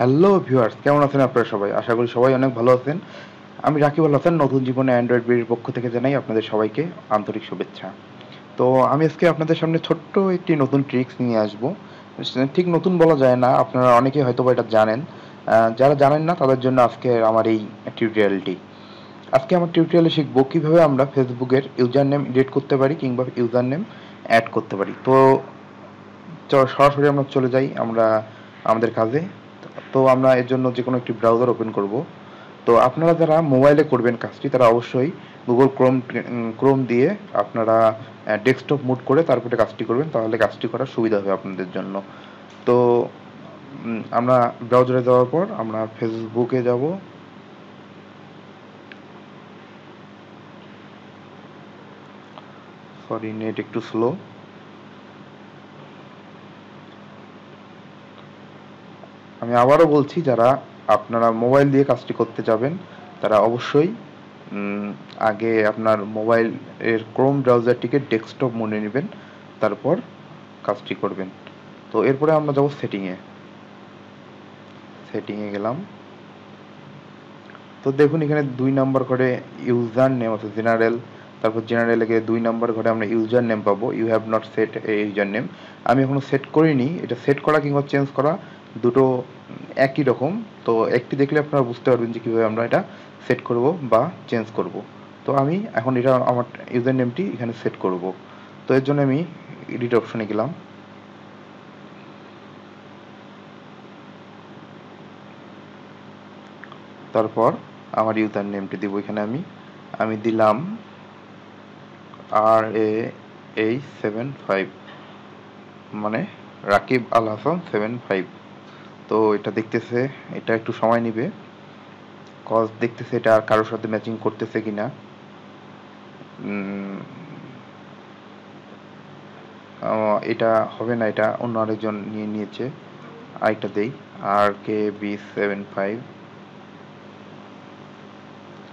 hello viewers কেমন আছেন আপনারা সবাই আশা করি সবাই অনেক ভালো আছেন আমি রাখি ভালো আছেন নতুন জীবনে অ্যান্ড্রয়েড বিয়ের পক্ষ থেকে জানাই আপনাদের সবাইকে আন্তরিক শুভেচ্ছা তো আমি আজকে আপনাদের সামনে ছোট্ট একটি নতুন ট্রিক্স নিয়ে আসবো ঠিক নতুন বলা যায় না আপনারা অনেকেই হয়তো এটা জানেন যারা জানেন না তাদের জন্য আজকে আমার এই টিউটোরিয়ালটি আজকে আমার টিউটোরিয়ালে শিখব কীভাবে আমরা ফেসবুকের ইউজার নেম এডিট করতে পারি কিংবা ইউজার নেম অ্যাড করতে পারি তো সরাসরি আমরা চলে যাই আমরা আমাদের কাজে তো আমরা এর জন্য যে কোনো একটি ব্রাউজার ওপেন করব তো আপনারা যারা মোবাইলে করবেন কাজটি তারা অবশ্যই গুগল ক্রোম ক্রোম দিয়ে আপনারা ডেস্কটপ মুড করে তারপরে কাজটি করবেন তাহলে কাজটি করার সুবিধা হবে আপনাদের জন্য তো আমরা ব্রাউজারে যাওয়ার পর আমরা ফেসবুকে যাব সরি নেট একটু স্লো আমি আবারও বলছি যারা আপনারা মোবাইল দিয়ে কাজটি করতে যাবেন তারা অবশ্যই আগে আপনার মোবাইল এর ক্রোম ব্রাউজারটিকে ডেস্কটপ মনে নেবেন তারপর কাজটি করবেন তো এরপরে আমরা যাব সেটিংয়ে সেটিংয়ে গেলাম তো দেখুন এখানে দুই নাম্বার করে ইউজার নেম আছে জেনারেল তারপর জেনারেলে গিয়ে দুই নাম্বার ঘরে আমরা ইউজার নেম পাবো you have not set a user name আমি এখনো সেট করিনি এটা সেট করা কিংবা চেঞ্জ করা দুটো একই রকম তো একটি দেখলে আপনারা বুঝতে পারবেন যে কীভাবে আমরা এটা সেট করব বা চেঞ্জ করব তো আমি এখন এটা আমার ইউজার নেমটি এখানে সেট করব তো এর জন্য আমি এডিট অপশনে গেলাম তারপর আমার ইউজার নেমটি দিব এখানে আমি আমি দিলাম আর এ এই সেভেন ফাইভ মানে রাকিব আল হাসান সেভেন ফাইভ তো এটা দেখতেছে এটা একটু সময় নিবে কজ দেখতেছে এটা আর কারোর সাথে ম্যাচিং করতেছে কিনা এটা হবে না এটা অন্য আরেকজন নিয়ে নিয়েছে আরেকটা দেই R K B seven five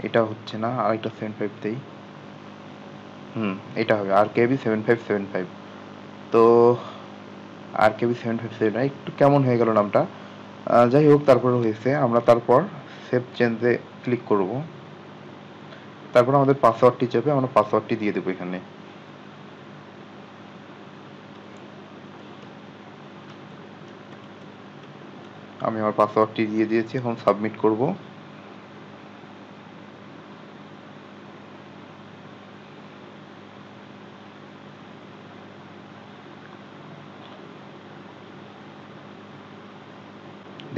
এটা হচ্ছে না আরেকটা সেভেন ফাইভ দেই হুম এটা হবে R K B seven five seven five তো R K B seven five seven একটু কেমন হয়ে গেল নামটা যাই হোক তারপর হয়েছে আমরা তারপর সেভ চেঞ্জে ক্লিক করব তারপর আমাদের পাসওয়ার্ডটি চাপে আমরা পাসওয়ার্ডটি দিয়ে দেবো এখানে আমি আমার পাসওয়ার্ডটি দিয়ে দিয়েছি এখন সাবমিট করবো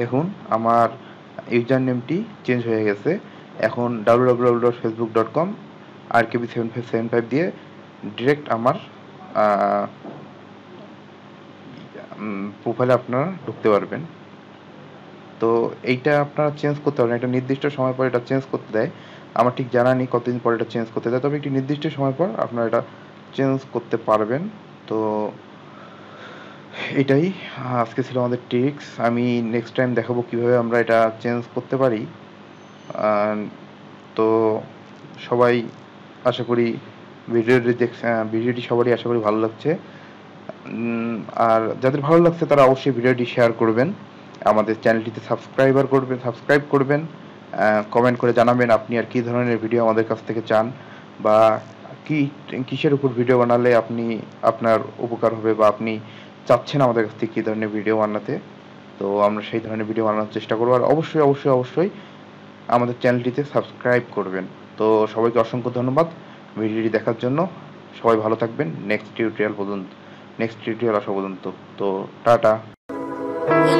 দেখুন আমার ইউজার নেমটি চেঞ্জ হয়ে গেছে এখন W W W dot Facebook dot com R KB seven five seven five দিয়ে ডিরেক্ট আমার প্রোফাইলে আপনারা ঢুকতে পারবেন তো এইটা আপনারা চেঞ্জ করতে পারবেন একটা নির্দিষ্ট সময় পর এটা চেঞ্জ করতে দেয় আমার ঠিক জানা নেই কতদিন পর এটা চেঞ্জ করতে দেয় তবে একটি নির্দিষ্ট সময় পর আপনারা এটা চেঞ্জ করতে পারবেন তো এটাই আজকে ছিল আমাদের ট্রিক্স আমি নেক্সট টাইম দেখাবো কিভাবে আমরা এটা চেঞ্জ করতে পারি তো সবাই আশা করি ভিডিওটি দেখ ভিডিওটি সবারই আশা করি ভালো লাগছে আর যাদের ভালো লাগছে তারা অবশ্যই ভিডিওটি শেয়ার করবেন আমাদের চ্যানেলটিতে সাবস্ক্রাইবার করবেন সাবস্ক্রাইব করবেন কমেন্ট করে জানাবেন আপনি আর কি ধরনের ভিডিও আমাদের কাছ থেকে চান বা কি কিসের উপর ভিডিও বানালে আপনি আপনার উপকার হবে বা আপনি চাচ্ছেন আমাদের কাছ থেকে কী ধরনের ভিডিও বানাতে তো আমরা সেই ধরনের ভিডিও বানানোর চেষ্টা করবো আর অবশ্যই অবশ্যই অবশ্যই আমাদের চ্যানেলটিতে সাবস্ক্রাইব করবেন তো সবাইকে অসংখ্য ধন্যবাদ ভিডিওটি দেখার জন্য সবাই ভালো থাকবেন নেক্সট টিউটোরিয়াল পর্যন্ত নেক্সট টিউটোরিয়াল আসা পর্যন্ত তো টাটা